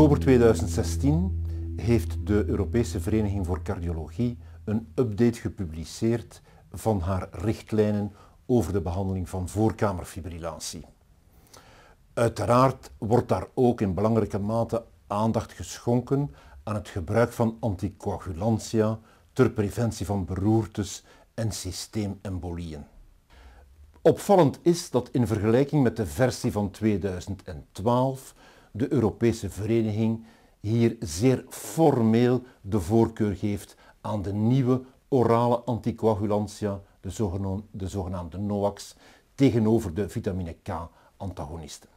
oktober 2016 heeft de Europese Vereniging voor Cardiologie een update gepubliceerd van haar richtlijnen over de behandeling van voorkamerfibrillatie. Uiteraard wordt daar ook in belangrijke mate aandacht geschonken aan het gebruik van anticoagulantia ter preventie van beroertes en systeemembolieën. Opvallend is dat in vergelijking met de versie van 2012 de Europese Vereniging hier zeer formeel de voorkeur geeft aan de nieuwe orale anticoagulantia, de zogenaamde, de zogenaamde NOAX, tegenover de vitamine K-antagonisten.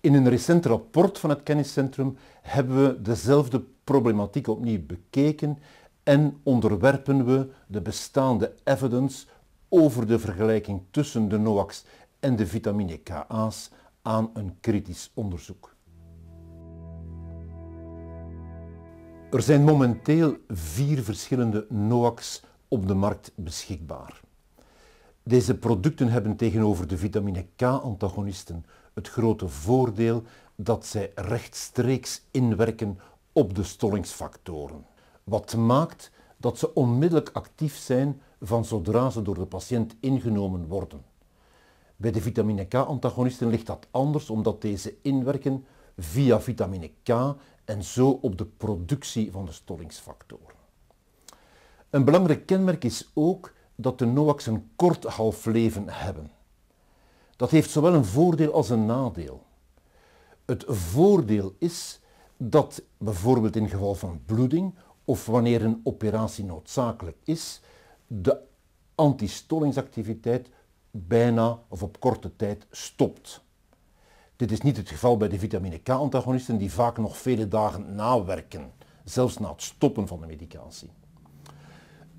In een recent rapport van het kenniscentrum hebben we dezelfde problematiek opnieuw bekeken en onderwerpen we de bestaande evidence over de vergelijking tussen de NOAX en de vitamine KA's aan een kritisch onderzoek. Er zijn momenteel vier verschillende NOAC's op de markt beschikbaar. Deze producten hebben tegenover de vitamine K-antagonisten het grote voordeel dat zij rechtstreeks inwerken op de stollingsfactoren. Wat maakt dat ze onmiddellijk actief zijn van zodra ze door de patiënt ingenomen worden. Bij de vitamine K-antagonisten ligt dat anders, omdat deze inwerken via vitamine K en zo op de productie van de stollingsfactoren. Een belangrijk kenmerk is ook dat de NOAC's een kort halfleven hebben. Dat heeft zowel een voordeel als een nadeel. Het voordeel is dat bijvoorbeeld in geval van bloeding of wanneer een operatie noodzakelijk is, de antistollingsactiviteit bijna of op korte tijd stopt. Dit is niet het geval bij de vitamine K-antagonisten die vaak nog vele dagen nawerken, zelfs na het stoppen van de medicatie.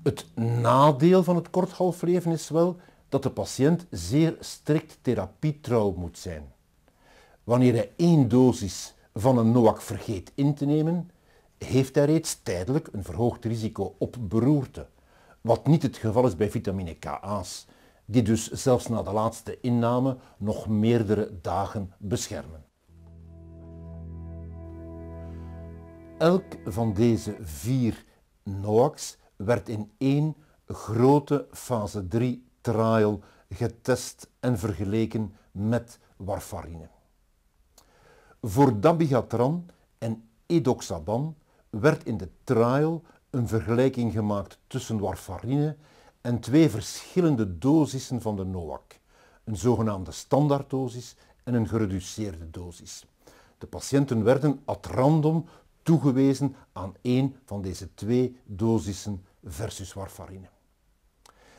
Het nadeel van het kort halfleven is wel dat de patiënt zeer strikt therapietrouw moet zijn. Wanneer hij één dosis van een NOAC vergeet in te nemen, heeft hij reeds tijdelijk een verhoogd risico op beroerte, wat niet het geval is bij vitamine k A's die dus zelfs na de laatste inname nog meerdere dagen beschermen. Elk van deze vier NOACs werd in één grote fase 3 trial getest en vergeleken met warfarine. Voor dabigatran en edoxaban werd in de trial een vergelijking gemaakt tussen warfarine en twee verschillende dosissen van de NOAC, een zogenaamde standaarddosis en een gereduceerde dosis. De patiënten werden at random toegewezen aan één van deze twee dosissen versus warfarine.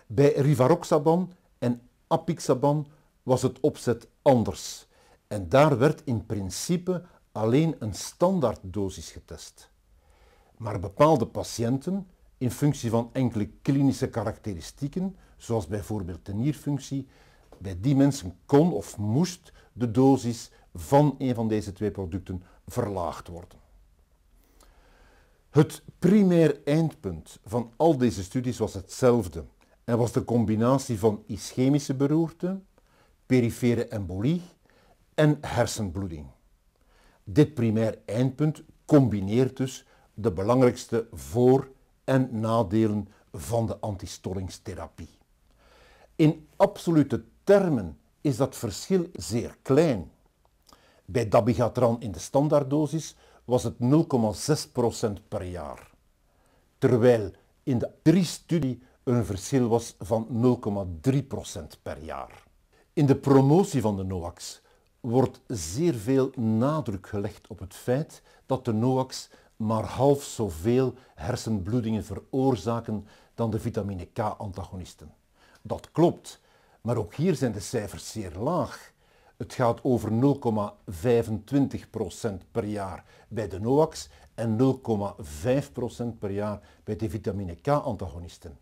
Bij rivaroxaban en apixaban was het opzet anders en daar werd in principe alleen een standaarddosis getest. Maar bepaalde patiënten in functie van enkele klinische karakteristieken, zoals bijvoorbeeld de nierfunctie, bij die mensen kon of moest de dosis van een van deze twee producten verlaagd worden. Het primair eindpunt van al deze studies was hetzelfde en was de combinatie van ischemische beroerte, perifere embolie en hersenbloeding. Dit primair eindpunt combineert dus de belangrijkste voor- en nadelen van de antistollingstherapie. In absolute termen is dat verschil zeer klein. Bij dabigatran in de standaarddosis was het 0,6% per jaar, terwijl in de PRI-studie een verschil was van 0,3% per jaar. In de promotie van de NOAX wordt zeer veel nadruk gelegd op het feit dat de NOAX maar half zoveel hersenbloedingen veroorzaken dan de vitamine K-antagonisten. Dat klopt, maar ook hier zijn de cijfers zeer laag. Het gaat over 0,25% per jaar bij de NOAX en 0,5% per jaar bij de vitamine K-antagonisten.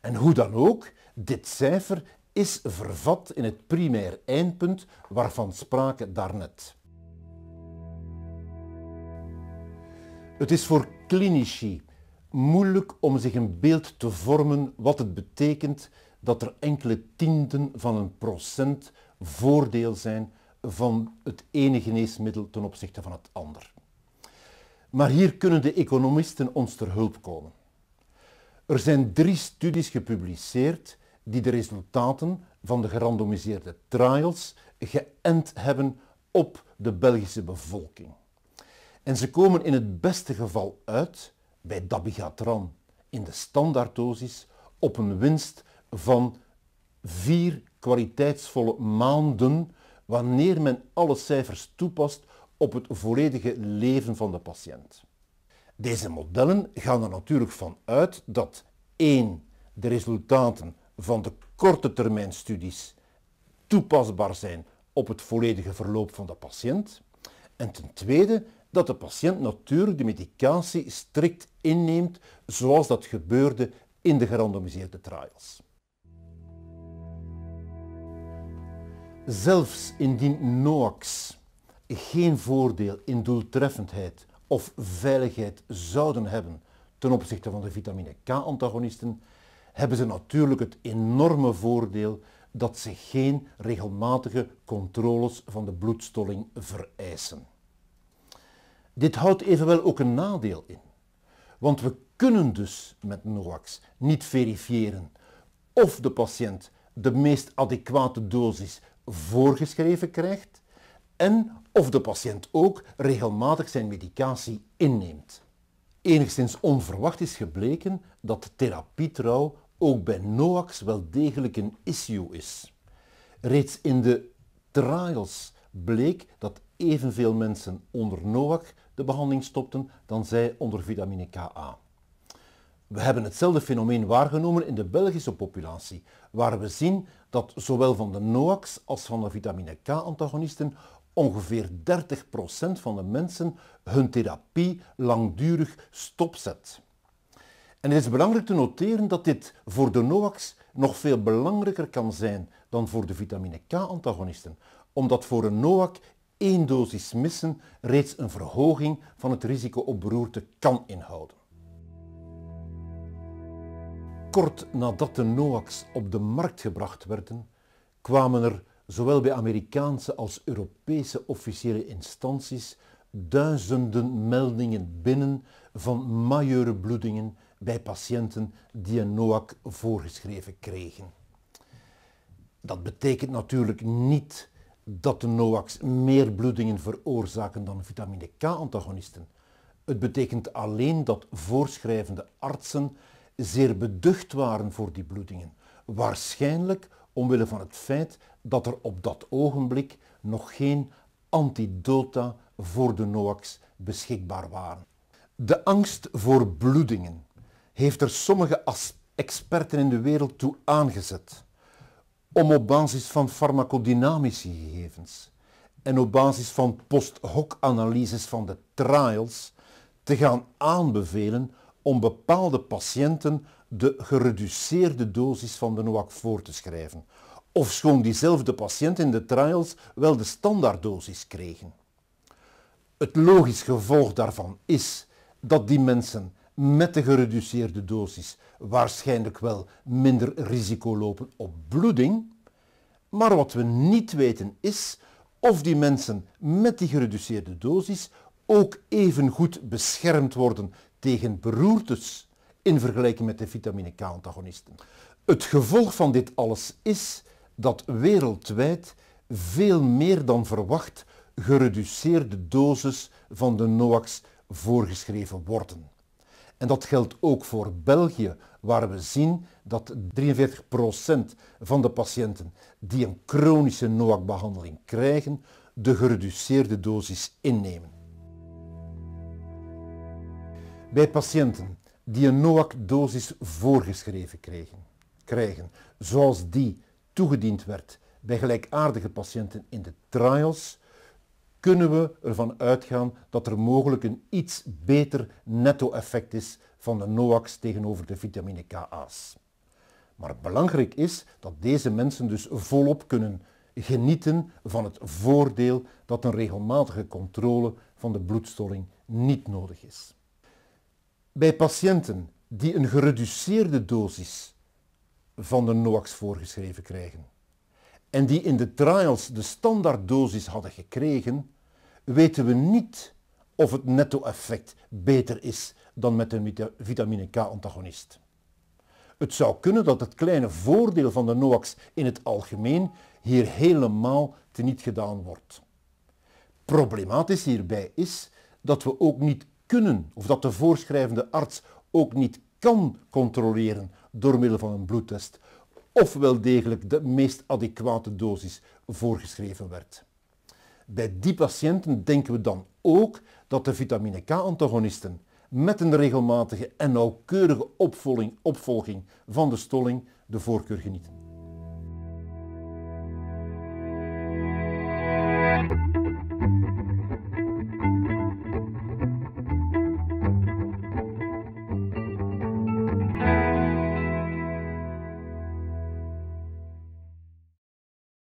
En hoe dan ook, dit cijfer is vervat in het primair eindpunt waarvan sprake daarnet. Het is voor clinici moeilijk om zich een beeld te vormen wat het betekent dat er enkele tienden van een procent voordeel zijn van het ene geneesmiddel ten opzichte van het ander. Maar hier kunnen de economisten ons ter hulp komen. Er zijn drie studies gepubliceerd die de resultaten van de gerandomiseerde trials geënt hebben op de Belgische bevolking. En ze komen in het beste geval uit bij dabigatran in de standaarddosis op een winst van vier kwaliteitsvolle maanden wanneer men alle cijfers toepast op het volledige leven van de patiënt. Deze modellen gaan er natuurlijk van uit dat 1. de resultaten van de korte termijn studies toepasbaar zijn op het volledige verloop van de patiënt en ten tweede dat de patiënt natuurlijk de medicatie strikt inneemt zoals dat gebeurde in de gerandomiseerde trials. Zelfs indien NOAX geen voordeel in doeltreffendheid of veiligheid zouden hebben ten opzichte van de vitamine K-antagonisten, hebben ze natuurlijk het enorme voordeel dat ze geen regelmatige controles van de bloedstolling vereisen. Dit houdt evenwel ook een nadeel in, want we kunnen dus met NOAX niet verifiëren of de patiënt de meest adequate dosis voorgeschreven krijgt en of de patiënt ook regelmatig zijn medicatie inneemt. Enigszins onverwacht is gebleken dat therapietrouw ook bij NOAX wel degelijk een issue is. Reeds in de trials bleek dat evenveel mensen onder NOAX de behandeling stopten dan zij onder vitamine K a. We hebben hetzelfde fenomeen waargenomen in de Belgische populatie, waar we zien dat zowel van de NOAX als van de vitamine K-antagonisten ongeveer 30% van de mensen hun therapie langdurig stopzet. En het is belangrijk te noteren dat dit voor de NOAX nog veel belangrijker kan zijn dan voor de vitamine K-antagonisten, omdat voor een NOAC één dosis missen reeds een verhoging van het risico op beroerte kan inhouden. Kort nadat de NOAX op de markt gebracht werden, kwamen er zowel bij Amerikaanse als Europese officiële instanties duizenden meldingen binnen van majeure bloedingen bij patiënten die een NOAC voorgeschreven kregen. Dat betekent natuurlijk niet dat de NOAX meer bloedingen veroorzaken dan vitamine K-antagonisten. Het betekent alleen dat voorschrijvende artsen zeer beducht waren voor die bloedingen. Waarschijnlijk omwille van het feit dat er op dat ogenblik nog geen antidota voor de NOAX beschikbaar waren. De angst voor bloedingen heeft er sommige experten in de wereld toe aangezet om op basis van farmacodynamische gegevens en op basis van post hoc analyses van de trials te gaan aanbevelen om bepaalde patiënten de gereduceerde dosis van de NOAC voor te schrijven, ofschoon diezelfde patiënt in de trials wel de standaarddosis kregen. Het logisch gevolg daarvan is dat die mensen met de gereduceerde dosis waarschijnlijk wel minder risico lopen op bloeding, maar wat we niet weten is of die mensen met die gereduceerde dosis ook even goed beschermd worden tegen beroertes in vergelijking met de vitamine K-antagonisten. Het gevolg van dit alles is dat wereldwijd veel meer dan verwacht gereduceerde doses van de NOAX voorgeschreven worden. En dat geldt ook voor België, waar we zien dat 43% van de patiënten die een chronische NOAC-behandeling krijgen, de gereduceerde dosis innemen. Bij patiënten die een NOAC-dosis voorgeschreven kregen, krijgen, zoals die toegediend werd bij gelijkaardige patiënten in de trials, kunnen we ervan uitgaan dat er mogelijk een iets beter netto-effect is van de NOAX tegenover de vitamine KA's. Maar belangrijk is dat deze mensen dus volop kunnen genieten van het voordeel dat een regelmatige controle van de bloedstolling niet nodig is. Bij patiënten die een gereduceerde dosis van de NOAX voorgeschreven krijgen en die in de trials de standaarddosis hadden gekregen, weten we niet of het netto-effect beter is dan met een vitamine K-antagonist. Het zou kunnen dat het kleine voordeel van de NOAX in het algemeen hier helemaal teniet gedaan wordt. Problematisch hierbij is dat we ook niet kunnen of dat de voorschrijvende arts ook niet kan controleren door middel van een bloedtest of wel degelijk de meest adequate dosis voorgeschreven werd. Bij die patiënten denken we dan ook dat de vitamine K-antagonisten met een regelmatige en nauwkeurige opvolging, opvolging van de stolling de voorkeur genieten.